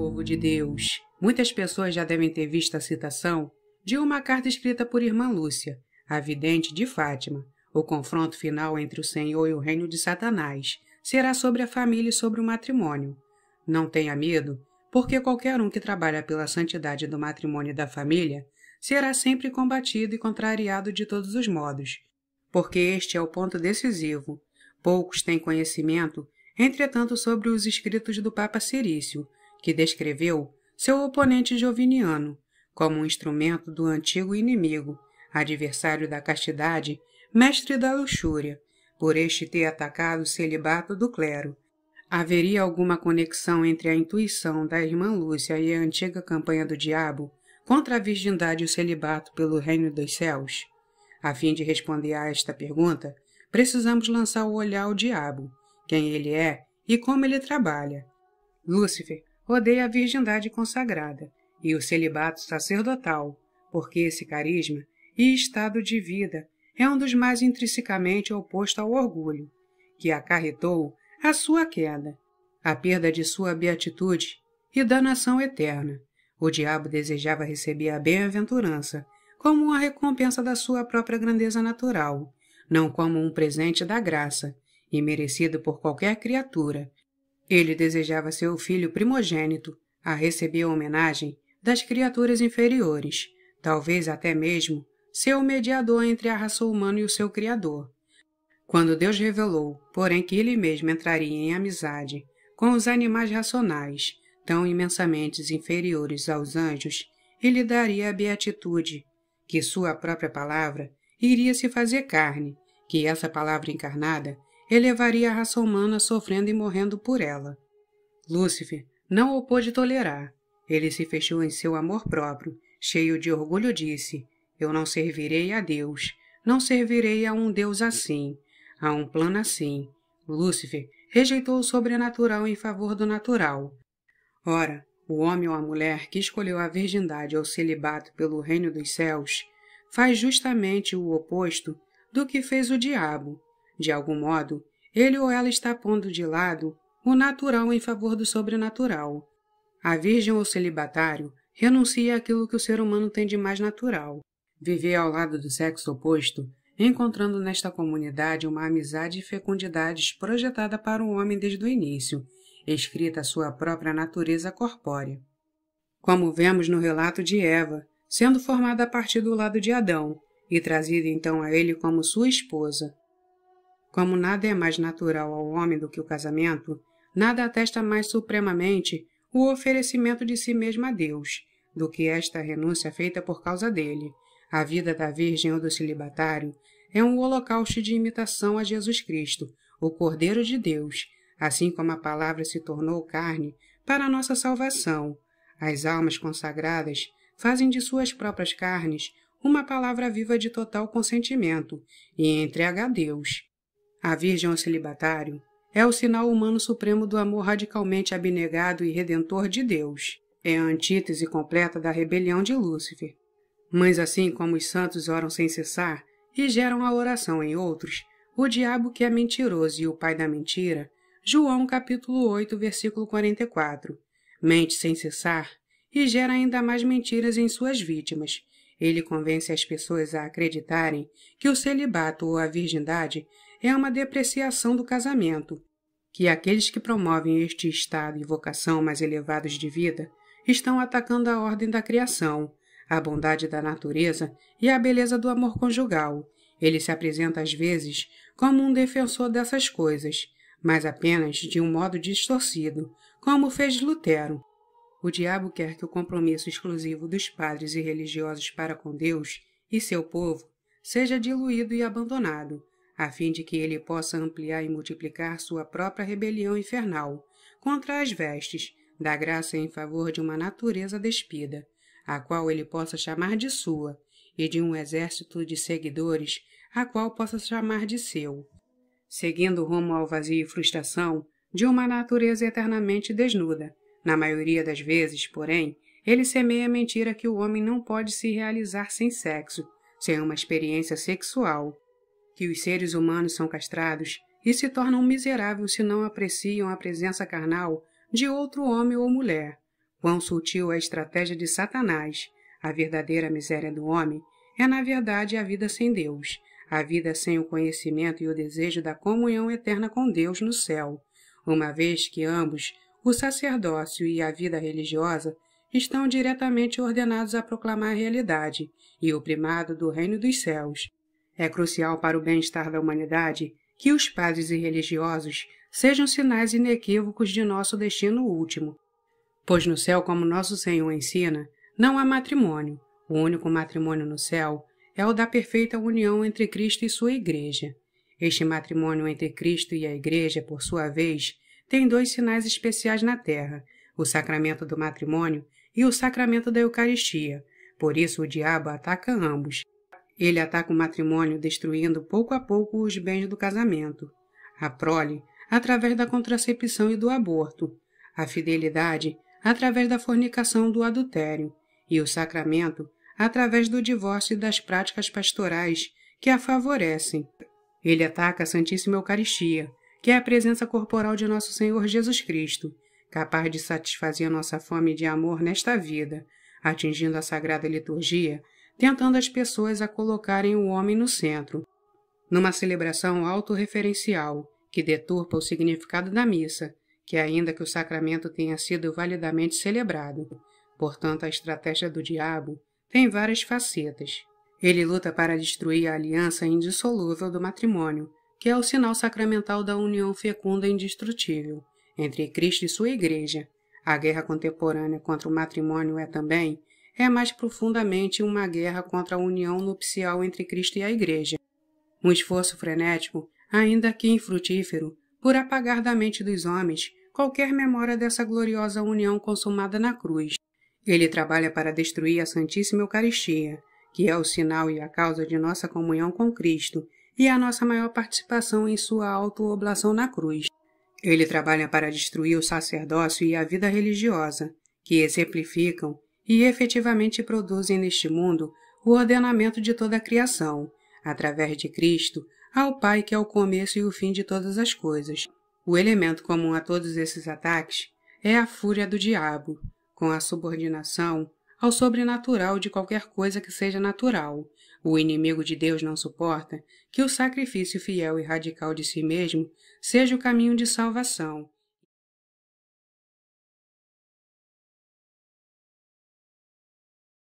povo de Deus. Muitas pessoas já devem ter visto a citação de uma carta escrita por irmã Lúcia, a vidente de Fátima. O confronto final entre o Senhor e o reino de Satanás será sobre a família e sobre o matrimônio. Não tenha medo, porque qualquer um que trabalha pela santidade do matrimônio e da família será sempre combatido e contrariado de todos os modos, porque este é o ponto decisivo. Poucos têm conhecimento, entretanto, sobre os escritos do Papa Cirício, que descreveu seu oponente joviniano como um instrumento do antigo inimigo, adversário da castidade, mestre da luxúria, por este ter atacado o celibato do clero. Haveria alguma conexão entre a intuição da irmã Lúcia e a antiga campanha do diabo contra a virgindade e o celibato pelo reino dos céus? A fim de responder a esta pergunta, precisamos lançar o olhar ao diabo, quem ele é e como ele trabalha. Lúcifer odeia a virgindade consagrada e o celibato sacerdotal, porque esse carisma e estado de vida é um dos mais intrinsecamente oposto ao orgulho, que acarretou a sua queda, a perda de sua beatitude e danação eterna. O diabo desejava receber a bem-aventurança como uma recompensa da sua própria grandeza natural, não como um presente da graça, e merecido por qualquer criatura, ele desejava seu filho primogênito a receber a homenagem das criaturas inferiores, talvez até mesmo ser o mediador entre a raça humana e o seu Criador. Quando Deus revelou, porém, que ele mesmo entraria em amizade com os animais racionais, tão imensamente inferiores aos anjos, e lhe daria a beatitude, que sua própria palavra iria se fazer carne, que essa palavra encarnada elevaria a raça humana sofrendo e morrendo por ela. Lúcifer não o pôde tolerar. Ele se fechou em seu amor próprio, cheio de orgulho, disse: Eu não servirei a Deus, não servirei a um Deus assim, a um plano assim. Lúcifer rejeitou o sobrenatural em favor do natural. Ora, o homem ou a mulher que escolheu a virgindade ou celibato pelo reino dos céus faz justamente o oposto do que fez o diabo. De algum modo, ele ou ela está pondo de lado o natural em favor do sobrenatural. A virgem ou celibatário renuncia àquilo que o ser humano tem de mais natural, viver ao lado do sexo oposto, encontrando nesta comunidade uma amizade e fecundidade projetada para o homem desde o início, escrita à sua própria natureza corpórea. Como vemos no relato de Eva, sendo formada a partir do lado de Adão, e trazida então a ele como sua esposa, como nada é mais natural ao homem do que o casamento, nada atesta mais supremamente o oferecimento de si mesmo a Deus do que esta renúncia feita por causa dele. A vida da Virgem ou do celibatário é um holocausto de imitação a Jesus Cristo, o Cordeiro de Deus, assim como a palavra se tornou carne para a nossa salvação. As almas consagradas fazem de suas próprias carnes uma palavra viva de total consentimento e entrega a Deus. A Virgem ao celibatário é o sinal humano supremo do amor radicalmente abnegado e redentor de Deus. É a antítese completa da rebelião de Lúcifer. Mas assim como os santos oram sem cessar e geram a oração em outros, o diabo que é mentiroso e o pai da mentira, João capítulo 8, versículo 44, mente sem cessar e gera ainda mais mentiras em suas vítimas. Ele convence as pessoas a acreditarem que o celibato ou a virgindade é uma depreciação do casamento, que aqueles que promovem este estado e vocação mais elevados de vida estão atacando a ordem da criação, a bondade da natureza e a beleza do amor conjugal. Ele se apresenta às vezes como um defensor dessas coisas, mas apenas de um modo distorcido, como fez Lutero. O diabo quer que o compromisso exclusivo dos padres e religiosos para com Deus e seu povo seja diluído e abandonado, a fim de que ele possa ampliar e multiplicar sua própria rebelião infernal contra as vestes da graça em favor de uma natureza despida, a qual ele possa chamar de sua, e de um exército de seguidores, a qual possa chamar de seu, seguindo rumo ao vazio e frustração de uma natureza eternamente desnuda. Na maioria das vezes, porém, ele semeia a mentira que o homem não pode se realizar sem sexo, sem uma experiência sexual, que os seres humanos são castrados e se tornam miseráveis se não apreciam a presença carnal de outro homem ou mulher. Quão sutil é a estratégia de Satanás! A verdadeira miséria do homem é, na verdade, a vida sem Deus, a vida sem o conhecimento e o desejo da comunhão eterna com Deus no céu, uma vez que ambos, o sacerdócio e a vida religiosa, estão diretamente ordenados a proclamar a realidade e o primado do reino dos céus, é crucial para o bem-estar da humanidade que os padres e religiosos sejam sinais inequívocos de nosso destino último. Pois no céu, como nosso Senhor ensina, não há matrimônio. O único matrimônio no céu é o da perfeita união entre Cristo e sua Igreja. Este matrimônio entre Cristo e a Igreja, por sua vez, tem dois sinais especiais na terra: o sacramento do matrimônio e o sacramento da Eucaristia. Por isso, o diabo ataca ambos, ele ataca o matrimônio, destruindo pouco a pouco os bens do casamento, a prole, através da contracepção e do aborto, a fidelidade, através da fornicação do adultério, e o sacramento, através do divórcio e das práticas pastorais que a favorecem. Ele ataca a Santíssima Eucaristia, que é a presença corporal de nosso Senhor Jesus Cristo, capaz de satisfazer nossa fome de amor nesta vida, atingindo a sagrada liturgia tentando as pessoas a colocarem o homem no centro, numa celebração autorreferencial que deturpa o significado da missa, que ainda que o sacramento tenha sido validamente celebrado, portanto a estratégia do diabo tem várias facetas. Ele luta para destruir a aliança indissolúvel do matrimônio, que é o sinal sacramental da união fecunda e indestrutível entre Cristo e sua Igreja. A guerra contemporânea contra o matrimônio é também é mais profundamente uma guerra contra a união nupcial entre Cristo e a Igreja. Um esforço frenético, ainda que infrutífero, por apagar da mente dos homens qualquer memória dessa gloriosa união consumada na cruz. Ele trabalha para destruir a Santíssima Eucaristia, que é o sinal e a causa de nossa comunhão com Cristo e a nossa maior participação em sua auto-oblação na cruz. Ele trabalha para destruir o sacerdócio e a vida religiosa, que exemplificam e efetivamente produzem neste mundo o ordenamento de toda a criação, através de Cristo, ao Pai que é o começo e o fim de todas as coisas. O elemento comum a todos esses ataques é a fúria do diabo, com a subordinação ao sobrenatural de qualquer coisa que seja natural. O inimigo de Deus não suporta que o sacrifício fiel e radical de si mesmo seja o caminho de salvação,